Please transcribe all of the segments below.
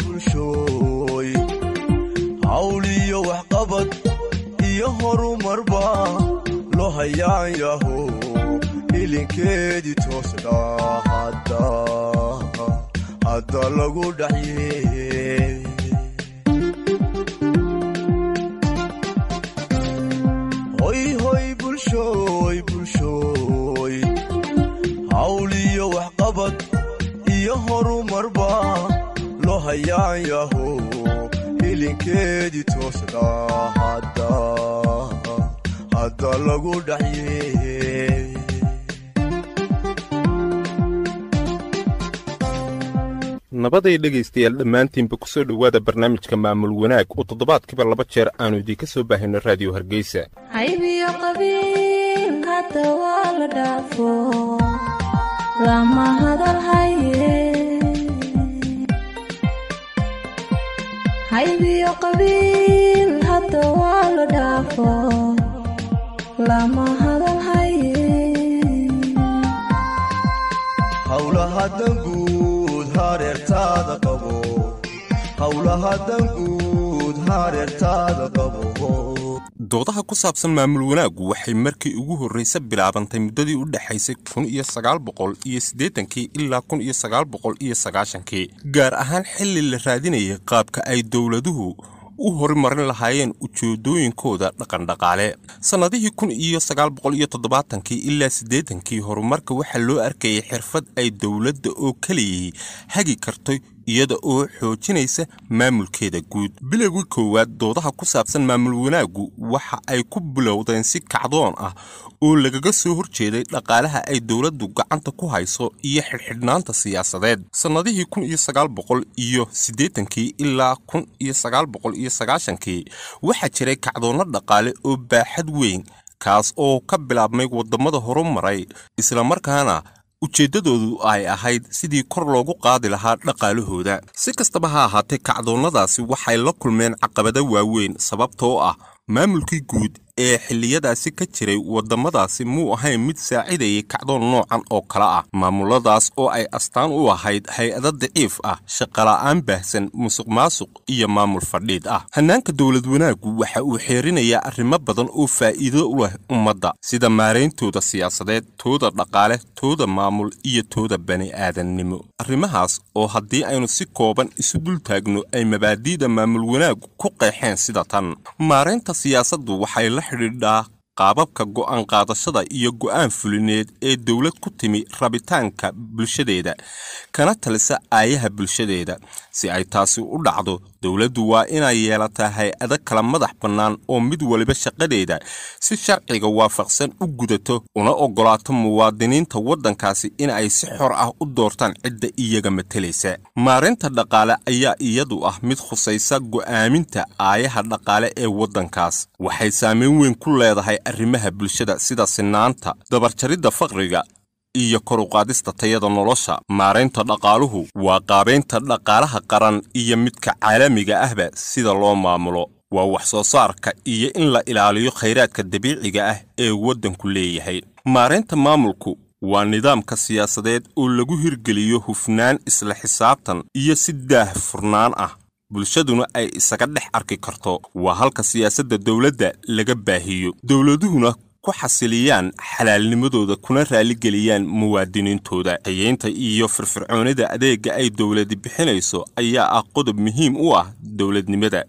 bulshooy hawl iyo waxqabad iyo horumarba loo hayaan yaho ilinkeedii toosdhaahadda hadda lagu dhexye hoyhoy bulshooy bulshooy hawl iyo waxqabad iyo horumarba hayaanyaho hilinkeedii toosna hadda lagu dhaxye nabaday dhegaystayaal dhammaantiinba ku soo dhowaada barnaamijka maamul wanaag oo toddobaadkiiba laba jeer aannu idiinka soo baahinno raadiyo hargeysa cayb iyo qabiil cayb iyo qabiil hadda waa la dhaafo lama hadal hawlaha hareertaada qabo doodaha ku saabsan maamul wanaaggu waxay markii ugu horreysa bilaabantay muddadii u dhexaysay kun iyo sagaal boqol iyo siddeetankii ilaa kun iyo sagaal boqol iyo sagaashankii gaar ahaan xilli la raadinayay qaabka ay dowladuhu u horumarin lahaayeen ujeedooyinkooda dhaqandhaqaale sannadihii kun iyo sagaal boqol iyo toddobaatankii ilaa siddeetankii horumarka waxaa loo arkayay xirfad ay dowladda oo keliyay hagi kartay iyada oo xoojinaysa maamulkeeda guud bilowgii koowaad doodaha ku saabsan maamul wanaaggu waxa ay ku bilowdeen si kacdoon ah oo lagaga soo horjeeday dhaqaalaha ay dowladdu gacanta ku hayso iyo xidhxidhnaanta siyaasadeed sannadihii kun iyo sagaal boqol iyo siddeetankii ilaa kun iyo sagaal boqol iyo sagaashankii waxaa jiray kacdoonno dhaqaale oo baaxad weyn kaas oo ka bilaabmay waddamada horumaray markaana ujeeddadoodu ay ahayd sidii kor loogu qaadi lahaa dhaqaalahooda si kastaba ha ahaatee kacdoonnadaasi waxay la kulmeen caqabada waaweyn sababtoo ah maamulkii guud ee xilliyadaasi ka jiray waddamadaasi muu ahayn mid saacidayay kacdoon noocan oo kale ah maamuladaas oo ay astaan u ahayd hay-ado daciif ah shaqala'aan baahsan musuq maasuq iyo maamul fadhiid ah hannaanka dowlad wanaaggu waxa uu xeerinayaa arrimo badan oo faa'iido u leh ummadda sida maarayntooda siyaasadeed tooda dhaqaale tooda maamul iyo tooda bani aadannimo arrimahaas oo haddii aynu si kooban isu dultaagno ay mabaadiida maamul wanaaggu ku qeexeen sida tan maaraynta siyaasaddu waxay la xidhiidhaa qaababka go'aan qaadashada iyo go'aan fulineed ee dowlad ku timi rabitaanka bulshadeeda kana talisa aayaha bulshadeeda si ay taasi u dhacdo dowladdu waa inay yeelataa hay-ado kala madax bannaan oo mid waliba shaqadeeda si sharciga waafaqsan u gudato una ogolaato muwaadiniinta waddankaasi in ay si xor ah u doortaan cidda iyaga matelaysa maarinta dhaqaale ayaa iyadu ah mid khusaysa go'aaminta aayaha dhaqaale ee waddankaas waxay saameyn weyn ku leedahay arrimaha bulshada sida sinaanta dabarjaridda faqriga iyo koruqaadista tayada nolosha maaraynta dhaqaaluhu waa qaabaynta dhaqaalaha qaran iyo midka caalamiga ahba sida loo maamulo waa wax soo saarka iyo in la ilaaliyo khayraadka dabiiciga ah ee waddanku leeyahay maaraynta maamulku waa nidaamka siyaasadeed oo lagu hirgeliyo hufnaan isla xisaabtan iyo si daah furnaan ah bulshaduna ay isaga dhex arki karto waa halka siyaasadda dowladda laga baahiyo dowladuhuna ku xasiliyaan xalaalnimadooda kuna raaligeliyaan muwaadiniintooda hayeynta iyo firfircoonida adeega ay dowladi bixinayso ayaa ah qodob muhiim u ah dowladnimada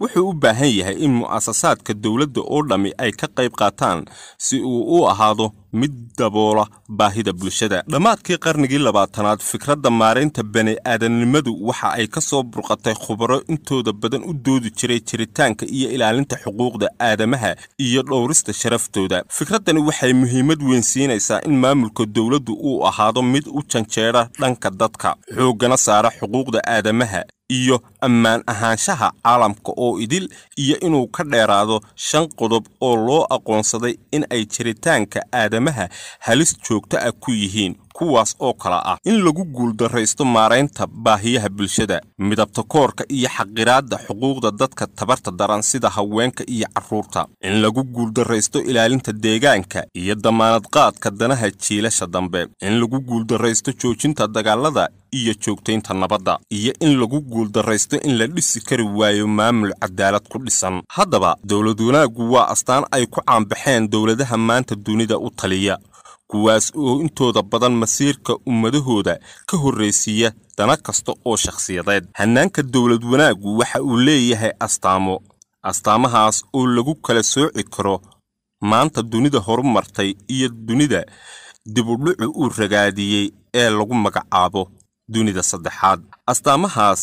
wuxuu u baahan yahay in mu'asasaadka dowladda oo dhammi ay ka qayb qaataan si uu u ahaado mid daboola baahida bulshada dhammaadkii qarnigii labaatanaad fikradda maaraynta bani aadamnimadu waxa ay ka soo burqatay khubaro intooda badan u doodi jiray jiritaanka iyo ilaalinta xuquuqda aadamaha iyo dhowrista sharaftooda fikraddani waxay muhiimad weyn siinaysaa in maamulka dowladdu uu ahaado mid u janjeedha dhanka dadka xooggana saara xuquuqda aadamaha iyo ammaan ahaanshaha caalamka oo idil iyo inuu ka dheeraado shan qodob oo loo aqoonsaday in ay jiritaanka aadam wadamaha halis joogto ah ku yihiin kuwaas oo kala ah in lagu guuldarraysto maaraynta baahiyaha bulshada midabta koorka iyo xaqiraadda xuquuqda dadka tabarta daran sida haweenka iyo carruurta in lagu guuldarraysto ilaalinta deegaanka iyo damaanadqaadka danaha jiilasha dambe in lagu guuldaraysto joojinta dagaalada iyo joogtaynta nabadda iyo in lagu guuldaraysto in la dhisi kari waayo maamul cadaalad ku dhisan haddaba dowlad wanaaggu waa astaan ay ku caanbaxeen dowladaha maanta dunida u taliya kuwaas oo intooda badan masiirka ummadahooda ka horraysiiya dana kasta oo shakhsiyadeed hannaanka dowlad wanaaggu waxa uu leeyahay astaamo astaamahaas oo lagu kala sooci karo maanta dunida horumartay iyo dunida dibudhucu uu ragaadiyey ee lagu magacaabo dunida saddexaad astaamahaas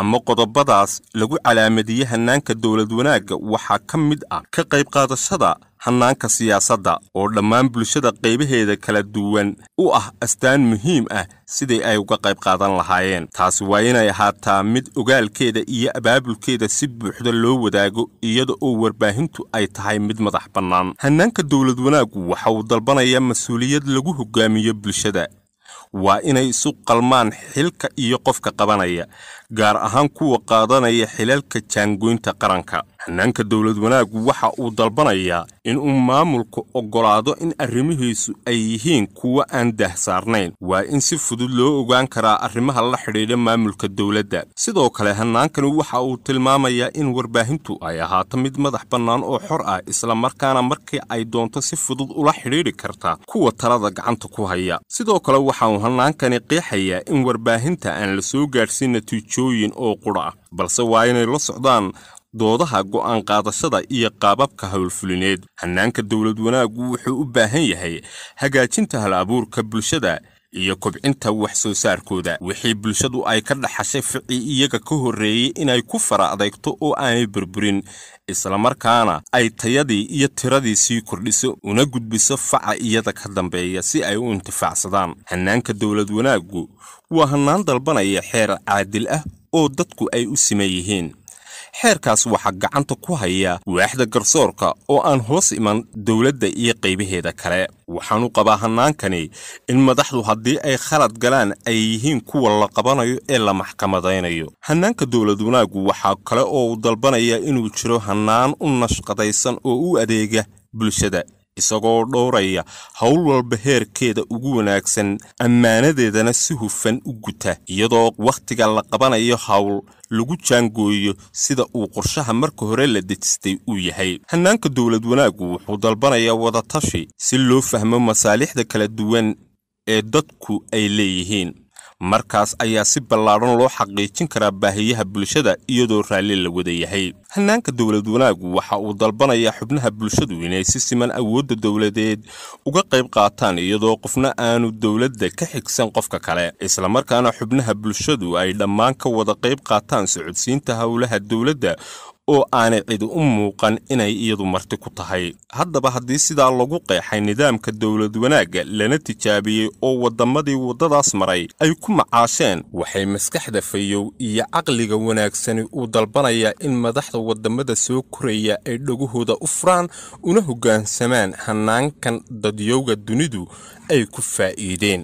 ama qodobadaas lagu calaamadiyey hannaanka dowlad wanaagga waxaa ka mid ah ka qayb qaadashada hannaanka siyaasadda oo dhammaan bulshada qaybaheeda kala duwan u ah astaan muhiim ah siday ay uga qayb qaadan lahaayeen taasi waa inay ahaataa mid ogaalkeeda iyo abaabulkeeda si buuxda loo wadaago iyada oo warbaahintu ay tahay mid madax bannaan hannaanka dowlad wanaaggu waxa uu dalbanayaa mas-uuliyad lagu hogaamiyo bulshada waa inay isu qalmaan xilka iyo qofka qabanaya gaar ahaan kuwa qaadanaya xilalka jaangoynta qaranka hannaanka dowlad wanaagu waxa uu dalbanayaa inuu maamulku oggolaado in arrimihiisu ay yihiin kuwo aan dah saarnayn waa in si fudud loo ogaan karaa arrimaha la xidhiidha maamulka dowladda sidoo kale hannaankani waxa uu tilmaamayaa in warbaahintu ay ahaato mid madax bannaan oo xor ah isla markaana markii ay doonto si fudud ula xidhiidhi karta kuwa talada gacanta ku haya sidoo kale waxa uu hannaankani qiixayaa in warbaahinta aan la soo gaadhsiin natiijooyin oo qudha balse waa inay la socdaan doodaha go'aan qaadashada iyo qaababka howlfulineed hannaanka dowlad wanaaggu wuxuu u baahan yahay hagaajinta halabuurka bulshada iyo kobcinta wax soo saarkooda wixii bulshadu ay ka dhaxashay fici iyaga ka horreeyey inay ku fara adeegto oo aanay burburin isla markaana ay tayadii iyo tiradii sii kordhiso una gudbiso faca iyada ka dambeeya si ay u intifaacsadaan hannaanka dowlad wanaaggu waa hannaan dalbanaya xeer caadil ah oo dadku ay u siman yihiin xeerkaas waxaa gacanta ku haya waaxda garsoorka oo aan hoos iman dowladda iyo qaybaheeda kale waxaanu qabaa hannaankani in madaxdu haddii ay khalad galaan ay yihiin kuwa la qabanayo ee la maxkamadaynayo hannaanka dowlad wanaaggu waxaa kale oo u dalbanaya inuu jiro hannaan u nashqadaysan oo u adeega bulshada isagoo dhowraya howl walba heerkeeda ugu wanaagsan ammaanadeedana si hufan u guta iyadoo wakhtiga la qabanayo howl lagu jaangooyo sida uu qorshaha marka hore la dejistay uu yahay hannaanka dowlad wanaaggu wuxuu dalbanayaa wadatashi si loo fahmo masaalixda kala duwan ee dadku ay leeyihiin markaas ayaa si ballaadhan loo xaqiijin karaa baahiyaha bulshada iyadoo raalli la wada yahay hannaanka dowlad wanaagu waxa uu dalbanayaa xubnaha bulshadu inay si siman awoodda dowladeed uga qayb qaataan iyadoo qofna aanu dowladda ka xigsan qofka kale isla markaana xubnaha bulshadu ay dhammaan ka wada qayb qaataan socodsiinta howlaha dowladda oo aanay cid u muuqan inay iyadu marti ku tahay haddaba haddii sidaa lagu qeexay nidaamka dowlad wanaagga lana tijaabiyey oo waddammadii waddadaas maray ay ku macaasheen waxay maskaxda fayow iyo caqliga wanaagsani uu dalbanayaa in madaxda waddamada soo koraya ay dhagahooda u furaan una hoggaansamaan hannaankan dadyowga dunidu ay ku faa'iideen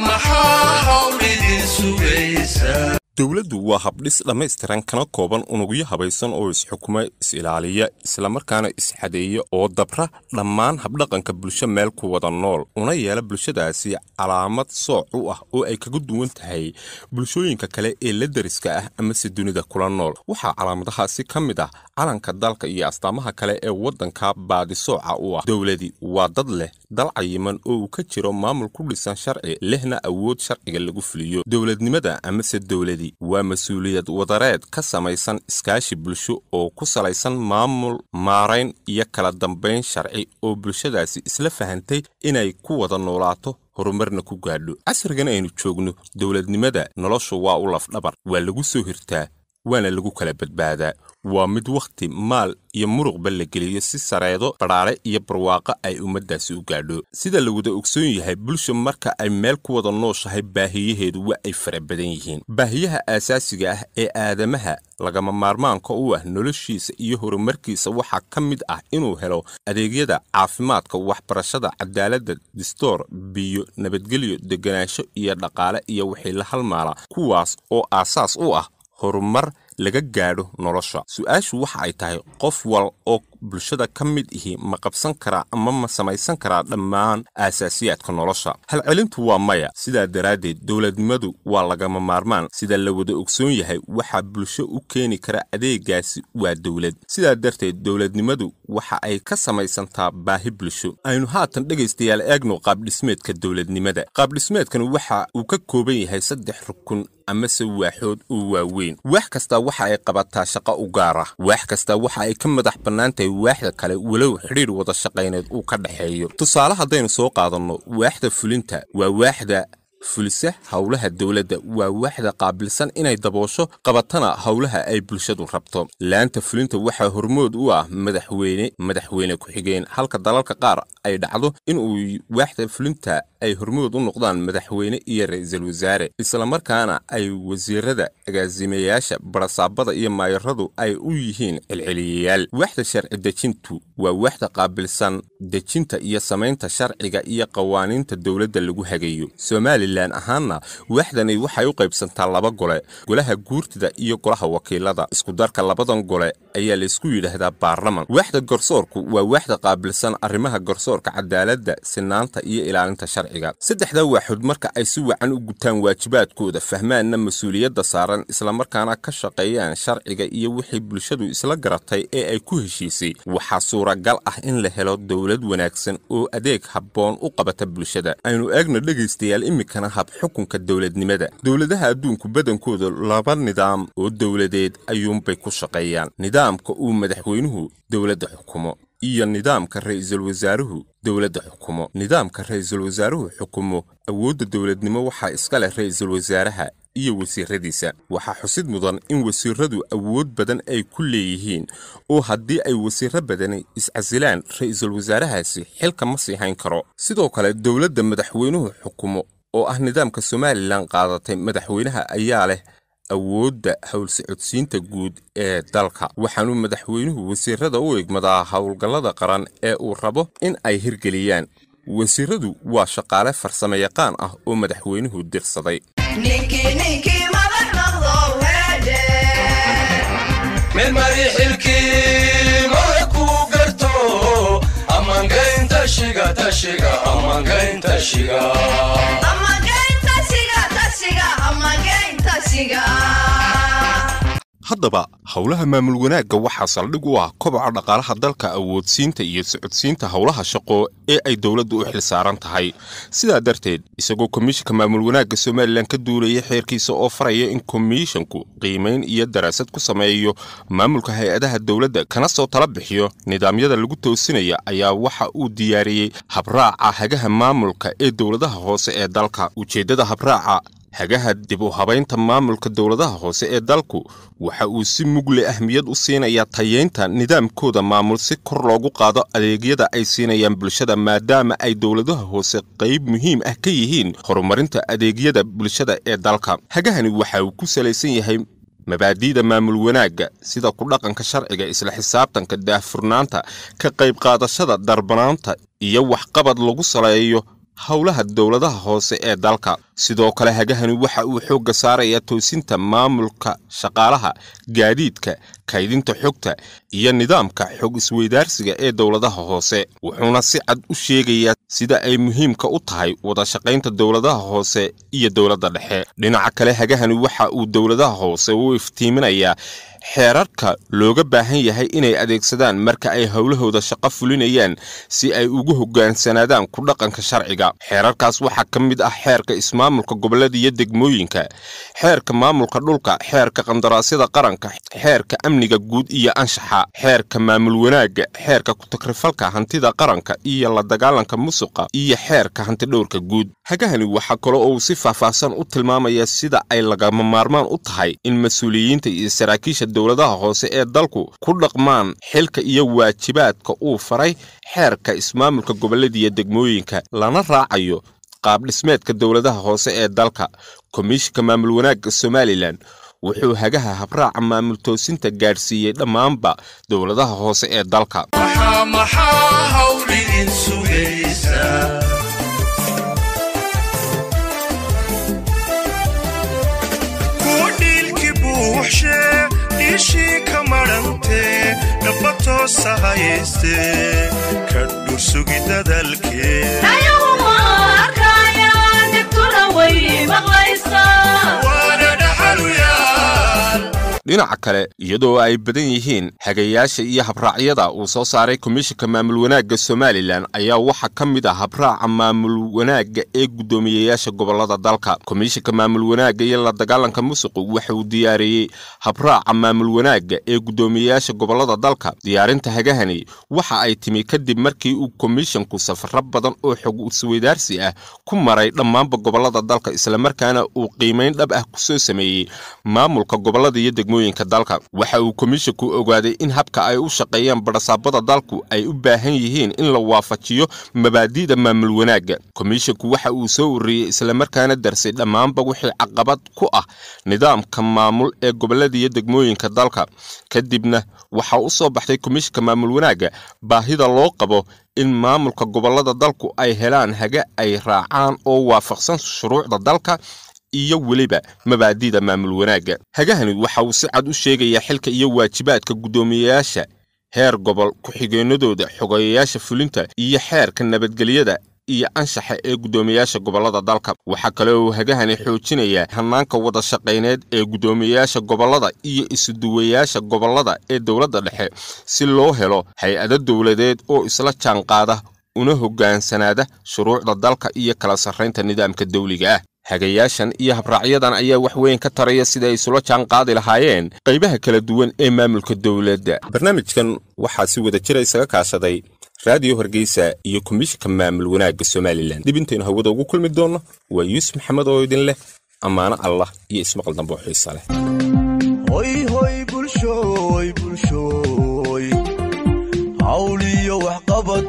محا حولي سويسا dowladdu waa habdhis dhammaystiran kana kooban unugyo habaysan oo isxukuma is-ilaaliya islamarkaana isxadeeya oo dabra dhammaan habdhaqanka bulsho meel ku wada nool una yeela bulshadaasi calaamad sooc u ah oo ay kaga duwan tahay bulshooyinka kale ee la dariska ah amase dunida kula nool waxaa calaamadahaasi ka mid ah calanka dalka iyo astaamaha kale ee waddanka baadisooca u ah dowladi waa dad leh dal cayiman oo uu ka jiro maamul ku dhisan sharci lehna awood sharciga lagu fuliyo dowladnimada amase dowladi bulshadii waa mas-uuliyad wadareed ka samaysan iskaashi bulsho oo ku salaysan maamul maarayn iyo kala dambayn sharci oo bulshadaasi isla fahantay inay ku wada noolaato horumarna ku gaadho casrigan aynu joogno dowladnimada noloshu waa u lafdhabar waa lagu soo hirtaa waana lagu kala badbaadaa waa mid wakhti maal iyo muruqba la geliyo si sareedo badhaare iyo barwaaqo ay ummaddaasi u gaadho sida lawada ogsoon yahay bulsha marka ay meel ku wada nooshahay baahiyaheedu waa ay fara badan yihiin baahiyaha aasaasiga ah ee aadamaha lagama maarmaanka u ah noloshiisa iyo horumarkiisa waxaa ka mid ah inuu helo adeegyada caafimaadka waxbarashada cadaaladda distoor biyo nabadgelyo deganaansho iyo dhaqaale iyo wixii la halmaala kuwaas oo aasaas u ah horumar laga gaadho nolosha su-aashu waxa ay tahay qof wal oo bulshada ka mid ihi ma qabsan karaa ama ma samaysan karaa dhammaan aasaasiyaadka nolosha halcelintu waa maya sidaa daraaddeed dowladnimadu waa lagama maarmaan sida la wada ogsoon yahay waxa bulsho u keeni kara adeegaasi waa dowlad sidaa darteed dowladnimadu waxa ay ka samaysantaa baahi bulsho aynu haatan dhegaystayaal eegno qaabdhismeedka dowladnimada qaabdhismeedkan waxa uu ka kooban yahay saddex rukun amase waaxood oo waaweyn wax kasta waxa ay qabataa shaqo u gaara wax kasta waxa ay ka madax bannaantahay waaxda kale walow xidhiir wada shaqayneed uu ka dhexeeyo tusaale haddaynu soo qaadanno waaxda fulinta waa waaxda fulisa howlaha dowladda waa waaxda qaabilsan inay daboosho qabatana howlaha ay bulshadu rabto laanta fulinta waxaa hormood u ah madaxweyne madaxweyne ku-xigeen halka dalalka qaar ay dhacdo in uu waaxda fulinta ay hormuud u noqdaan madaxweyne iyo ra'iisul wasaare isla markaana ay wasiirada agaasimayaasha barasaabada iyo maayaradu ay u yihiin celceliyayaal waxda sharci dejintu waa waaxda qaabilsan dejinta iyo samaynta sharciga iyo qawaaniinta dowladda lagu hagayo somalilan ahaanna waxdani waxay u qaybsantaa laba gole golaha guurtida iyo golaha wakiilada iskudarka labadan gole ayaa laysku yidhaahdaa baarlaman waxda garsoorku waa waaxda qaabilsan arrimaha garsoorka cadaaladda sinaanta iyo ilaalinta sharciga sharciga saddexda waaxood marka ay si wacan u gutaan waajibaadkooda fahmaanna mas-uuliyadda saaran islamarkaana ka shaqeeyaan sharciga iyo wixii bulshadu isla garatay ee ay ku heshiisay waxaa suuragal ah in la helo dowlad wanaagsan oo adeeg habboon u qabata bulshada aynu eegna dhegaystayaal iminkana hab xukunka dowladnimada dowladaha adduunku badankooda laba nidaam oo dowladeed ayuunbay ku shaqeeyaan nidaamka uu madaxweynuhu dowladda xukumo iyo nidaamka ra'iisul wasaaruhu dowladda xukumo nidaamka ra ra'iisul wasaaruhu xukumo awoodda dowladnimo waxaa iska leh ra ra'iisul wasaaraha iyo wasiiradiisa waxaa xusid mudan in wasiiradu awood badan ay ku leeyihiin oo haddii ay wasiiro badani iscasilaan ra ra'iisul wasaarahaasi xilka ma siihayn karo sidoo kale dowladda madaxweynuhu xukumo oo ah nidaamka somalilan qaadatay madaxweynaha ayaa leh awoodda howlsocodsiinta guud ee dalka waxaanuu madaxweynuhu wasiirada u igmadaa howlgallada qaran ee uu rabo in ay hirgeliyaan wasiiradu waa shaqaale farsamo yaqaan ah oo madaxweynuhu dirsaday haddaba howlaha maamul wanaagga waxaa saldhig u ah kobaca dhaqaalaha dalka awoodsiinta iyo socodsiinta howlaha shaqo ee ay dowladdu u xil saaran tahay sidaa darteed isagoo komishanka maamul wanaagga somalilan ka duulaya xeerkiisa oo faraya in komishanku qiimeyn iyo daraasad ku sameeyo maamulka hay-adaha dowladda kana soo tala bixiyo nidaamyada lagu toosinaya ayaa waxa uu diyaariyey habraaca hagaha maamulka ee dowladaha hoose ee dalka ujeeddada habraaca hagaha dib u habaynta maamulka dowladaha hoose ee dalku waxa uu si mugle ahmiyad u siinayaa tayeynta nidaamkooda maamul si kor loogu qaado adeegyada ay siinayaan bulshada maadaama ay dowladaha hoose qayb muhiim ah ka yihiin horumarinta adeegyada bulshada ee dalka hagahani waxa uu ku salaysan yahay mabaadiida maamul wanaagga sida ku dhaqanka sharciga isla xisaabtanka daahfurnaanta ka qayb qaadashada darbanaanta iyo waxqabad lagu saleeyo howlaha dowladaha hoose ee dalka sidoo kale hagahani waxa uu xoogga saarayaa toosinta maamulka shaqaalaha gaadiidka kaydinta xogta iyo nidaamka xog isweydaarsiga ee dowladaha hoose wuxuuna si cad u sheegayaa sida ay muhiimka u tahay wada shaqaynta dowladaha hoose iyo dowladda dhexe dhinaca kale hagahani waxa uu dowladaha hoose u iftiiminayaa xeerarka looga baahan yahay inay adeegsadaan marka ay howlahooda shaqo fulinayaan si ay ugu hogaansanaadaan ku dhaqanka sharciga xeerarkaas waxaa ka mid ah xeerka ismaamulka gobollada iyo degmooyinka xeerka maamulka dhulka xeerka qandaraasyada qaranka xeerka amniga guud iyo anshaxa xeerka maamul wanaagga xeerka ku-takrifalka hantida qaranka iyo la dagaalanka musuqa iyo xeerka hantidhowrka guud hagahani waxaa kale oo uu si faahfaahsan u tilmaamaya sida ay lagama maarmaan u tahay in mas-uuliyiinta iyo saraakiisha dowladaha hoose ee dalku ku dhaqmaan xilka iyo waajibaadka uu faray xeerka ismaamulka goboladiiyo degmooyinka lana raacayo qaab dhismeedka dowladaha hoose ee dalka komishinka maamul wanaagga somalilan wuxuu hagaha habraaca maamul toosinta gaadhsiiyey dhammaanba dowladaha hoose ee dalka sahayste ka dhursugida dalkee dhinaca kale iyadoo ay badan yihiin hagayaasha iyo habraacyada uu soo saaray komishinka maamul wanaagga somalilan ayaa waxaa ka mid ah habraaca maamul wanaagga ee guddoomiyeyaasha gobolada dalka komishinka maamul wanaagga iyo la dagaalanka musuqu waxa uu diyaariyey habraaca maamul wanaagga ee guddoomiyeyaasha gobolada dalka diyaarinta hagahani waxa ay timi kadib markii uu komishinku safaro badan oo xog isweydaarsi ah ku maray dhammaanba gobolada dalka islamarkaana uu qiimeyn dhab ah kusoo sameeyey maamulka gobolada iyo degmo degmooyinka dalka waxa uu komishanku ogaaday in habka ay u shaqeeyaan barasaabada dalku ay u baahan yihiin in la waafajiyo mabaadi'da maamul wanaagga komishanku waxa uu soo ururiyey islamarkaana darsay dhammaanba wixii caqabad ku ah nidaamka maamul ee gobolladiiyo degmooyinka dalka kadibna waxaa u soo baxday komishanka maamul wanaagga baahida loo qabo in maamulka gobollada dalku ay helaan haga ay raacaan oo waafaqsan shuruucda dalka iyo weliba mabaadida maamul wanaagga hagahani waxa uu si cad u sheegayaa xilka iyo waajibaadka guddoomiyeyaasha heer gobol ku-xigeenadooda xogeeyayaasha fulinta iyo xeerka nabadgelyada iyo anshaxa ee guddoomiyeyaasha gobollada dalka waxaa kale uu hagahani xoojinayaa hannaanka wada shaqayneed ee guddoomiyeyaasha gobollada iyo isuduwayaasha gobollada ee dowladda dhexe si loo helo hay-ado dowladeed oo isla jaanqaada una hoggaansanaada shuruucda dalka iyo kala sarraynta nidaamka dawliga ah hagayaashan iyo habraacyadan ayaa wax weyn ka taraya sida ay isula jaan qaadi lahaayeen qaybaha kala duwan ee maamulka dowladda barnaamijkan waxaa si wada jira ah isaga kaashaday raadiyo hargeysa iyo komishinka maamul wanaagga somalilan dib intaynu hawada ugu kulmi doonno waa yuusuf maxamed oo idin leh ammaano allah iyo ismaqal dambe oo xiisa leh hawliyo waxqabad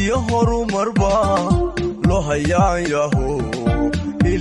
iyo horumarba loo hayaan